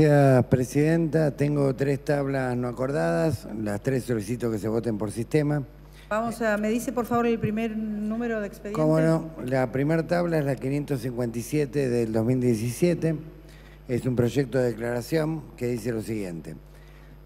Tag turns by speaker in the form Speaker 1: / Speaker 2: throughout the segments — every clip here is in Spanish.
Speaker 1: Gracias, Presidenta. Tengo tres tablas no acordadas. Las tres solicito que se voten por sistema. Vamos a, me dice por favor el primer número de expediente. la primera tabla es la 557 del 2017. Es un proyecto de declaración que dice lo siguiente.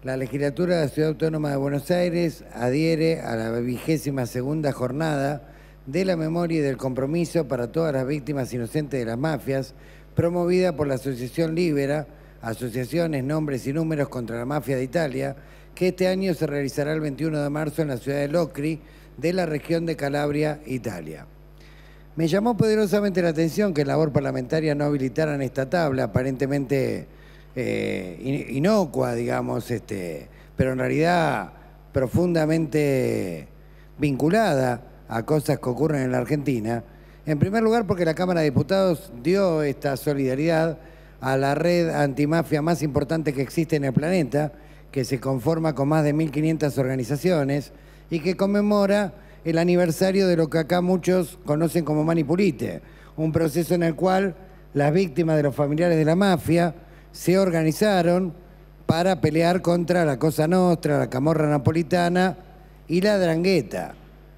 Speaker 1: La legislatura de la Ciudad Autónoma de Buenos Aires adhiere a la vigésima segunda jornada de la memoria y del compromiso para todas las víctimas inocentes de las mafias, promovida por la Asociación Libera, asociaciones, nombres y números contra la mafia de Italia, que este año se realizará el 21 de marzo en la ciudad de Locri, de la región de Calabria, Italia. Me llamó poderosamente la atención que en labor parlamentaria no habilitaran esta tabla, aparentemente eh, inocua, digamos, este, pero en realidad profundamente vinculada a cosas que ocurren en la Argentina. En primer lugar, porque la Cámara de Diputados dio esta solidaridad a la red antimafia más importante que existe en el planeta, que se conforma con más de 1.500 organizaciones y que conmemora el aniversario de lo que acá muchos conocen como Manipulite, un proceso en el cual las víctimas de los familiares de la mafia se organizaron para pelear contra la Cosa Nostra, la Camorra Napolitana y la Drangueta.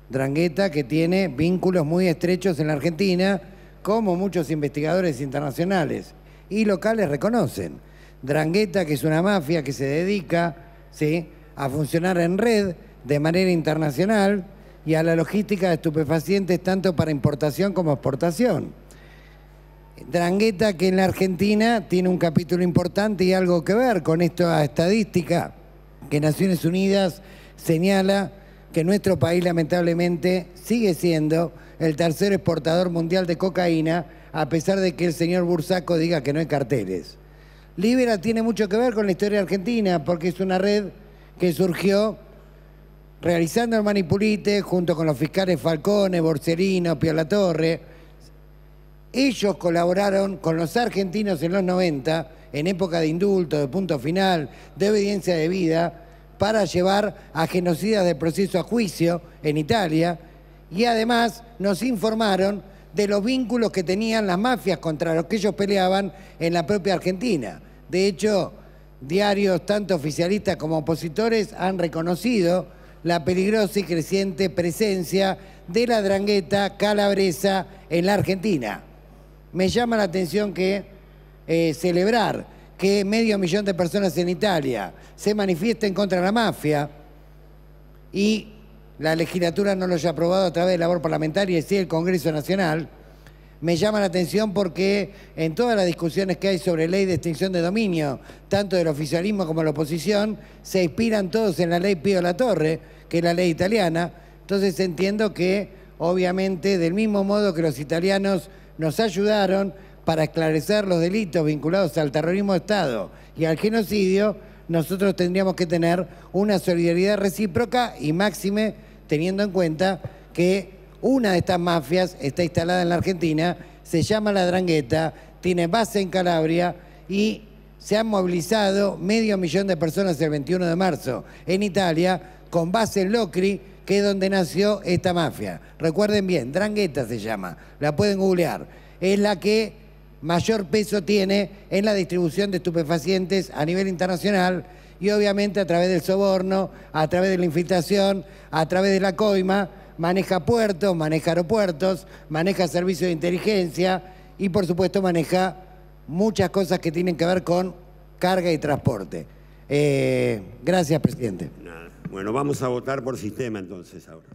Speaker 1: Drangueta que tiene vínculos muy estrechos en la Argentina, como muchos investigadores internacionales y locales reconocen. Drangueta, que es una mafia que se dedica ¿sí? a funcionar en red de manera internacional y a la logística de estupefacientes tanto para importación como exportación. Drangueta que en la Argentina tiene un capítulo importante y algo que ver con esta estadística que Naciones Unidas señala que nuestro país lamentablemente sigue siendo el tercer exportador mundial de cocaína a pesar de que el señor Bursaco diga que no hay carteles. Libera tiene mucho que ver con la historia argentina, porque es una red que surgió realizando el manipulite junto con los fiscales Falcone, Borsellino, Torre. Ellos colaboraron con los argentinos en los 90, en época de indulto, de punto final, de obediencia de vida, para llevar a genocidas de proceso a juicio en Italia. Y además nos informaron de los vínculos que tenían las mafias contra los que ellos peleaban en la propia Argentina. De hecho, diarios tanto oficialistas como opositores han reconocido la peligrosa y creciente presencia de la drangueta calabresa en la Argentina. Me llama la atención que eh, celebrar que medio millón de personas en Italia se manifiesten contra la mafia y la legislatura no lo haya aprobado a través de labor parlamentaria y sí el Congreso Nacional, me llama la atención porque en todas las discusiones que hay sobre ley de extinción de dominio, tanto del oficialismo como de la oposición, se inspiran todos en la ley Pío La Torre, que es la ley italiana. Entonces entiendo que, obviamente, del mismo modo que los italianos nos ayudaron para esclarecer los delitos vinculados al terrorismo de Estado y al genocidio, nosotros tendríamos que tener una solidaridad recíproca y máxime teniendo en cuenta que una de estas mafias está instalada en la Argentina, se llama la Drangueta, tiene base en Calabria y se han movilizado medio millón de personas el 21 de marzo en Italia con base en Locri, que es donde nació esta mafia. Recuerden bien, Drangueta se llama, la pueden googlear. Es la que mayor peso tiene en la distribución de estupefacientes a nivel internacional y obviamente a través del soborno, a través de la infiltración, a través de la coima, maneja puertos, maneja aeropuertos, maneja servicios de inteligencia y por supuesto maneja muchas cosas que tienen que ver con carga y transporte. Eh, gracias, presidente. Bueno, vamos a votar por sistema entonces ahora.